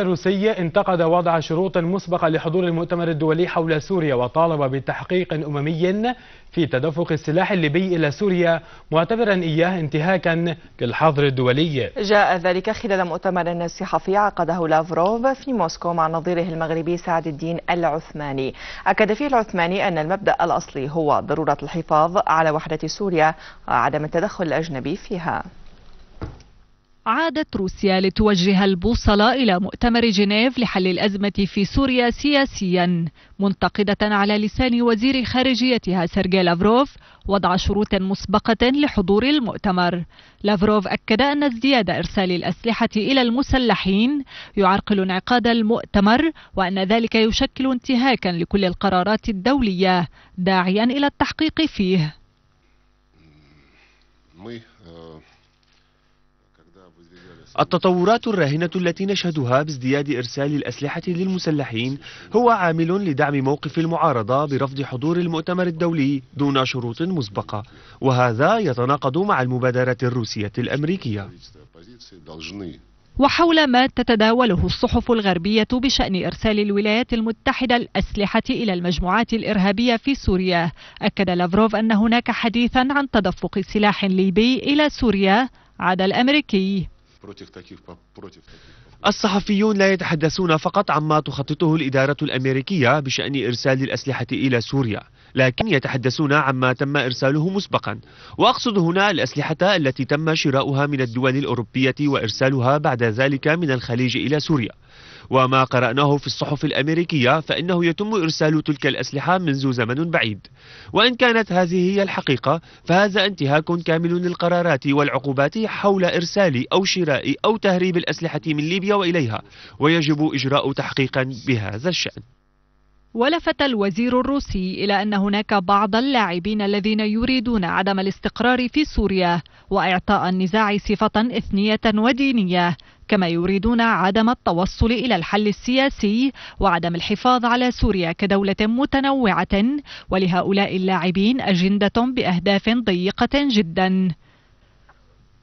الروسي انتقد وضع شروط مسبقة لحضور المؤتمر الدولي حول سوريا وطالب بتحقيق أممي في تدفق السلاح الليبي إلى سوريا معتبرا إياه انتهاكا للحظر الدولي جاء ذلك خلال مؤتمر صحفي عقده لافروف في موسكو مع نظيره المغربي سعد الدين العثماني أكد فيه العثماني أن المبدأ الأصلي هو ضرورة الحفاظ على وحدة سوريا وعدم التدخل الأجنبي فيها عادت روسيا لتوجه البوصلة إلى مؤتمر جنيف لحل الأزمة في سوريا سياسيا منتقدة على لسان وزير خارجيتها سيرجي لافروف وضع شروط مسبقة لحضور المؤتمر لافروف أكد أن ازدياد إرسال الأسلحة إلى المسلحين يعرقل انعقاد المؤتمر وأن ذلك يشكل انتهاكا لكل القرارات الدولية داعيا إلى التحقيق فيه التطورات الراهنة التي نشهدها بازدياد إرسال الأسلحة للمسلحين هو عامل لدعم موقف المعارضة برفض حضور المؤتمر الدولي دون شروط مسبقة وهذا يتناقض مع المبادرات الروسية الأمريكية وحول ما تتداوله الصحف الغربية بشأن إرسال الولايات المتحدة الأسلحة إلى المجموعات الإرهابية في سوريا أكد لافروف أن هناك حديثا عن تدفق سلاح ليبي إلى سوريا عدا الأمريكي الصحفيون لا يتحدثون فقط عما تخططه الإدارة الأمريكية بشأن إرسال الأسلحة إلى سوريا لكن يتحدثون عما تم إرساله مسبقا وأقصد هنا الأسلحة التي تم شراؤها من الدول الأوروبية وإرسالها بعد ذلك من الخليج إلى سوريا وما قرأناه في الصحف الأمريكية فإنه يتم إرسال تلك الأسلحة منذ زمن بعيد وإن كانت هذه هي الحقيقة فهذا انتهاك كامل للقرارات والعقوبات حول إرسال أو شراء أو تهريب الأسلحة من ليبيا وإليها ويجب إجراء تحقيقا بهذا الشأن ولفت الوزير الروسي إلى أن هناك بعض اللاعبين الذين يريدون عدم الاستقرار في سوريا وإعطاء النزاع صفة إثنية ودينية كما يريدون عدم التوصل إلى الحل السياسي وعدم الحفاظ على سوريا كدولة متنوعة ولهؤلاء اللاعبين أجندة بأهداف ضيقة جداً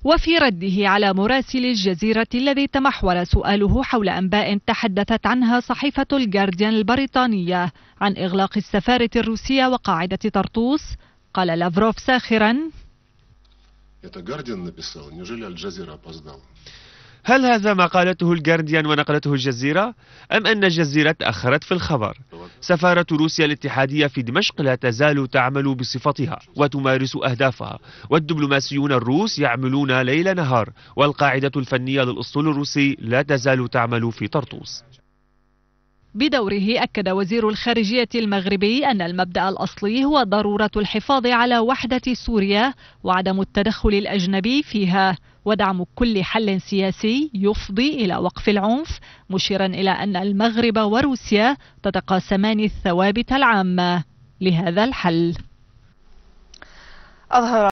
وفي رده على مراسل الجزيرة الذي تمحور سؤاله حول أنباء تحدثت عنها صحيفة الجارديان البريطانية عن إغلاق السفارة الروسية وقاعدة طرطوس قال لافروف ساخرا هل هذا ما قالته الجارديان ونقلته الجزيرة؟ أم أن الجزيرة تأخرت في الخبر؟ سفارة روسيا الاتحادية في دمشق لا تزال تعمل بصفتها وتمارس أهدافها والدبلوماسيون الروس يعملون ليل نهار والقاعدة الفنية للأسطول الروسي لا تزال تعمل في طرطوس بدوره أكد وزير الخارجية المغربي أن المبدأ الأصلي هو ضرورة الحفاظ على وحدة سوريا وعدم التدخل الأجنبي فيها ودعم كل حل سياسي يفضي إلى وقف العنف مشيرا إلى أن المغرب وروسيا تتقاسمان الثوابت العامة لهذا الحل أظهر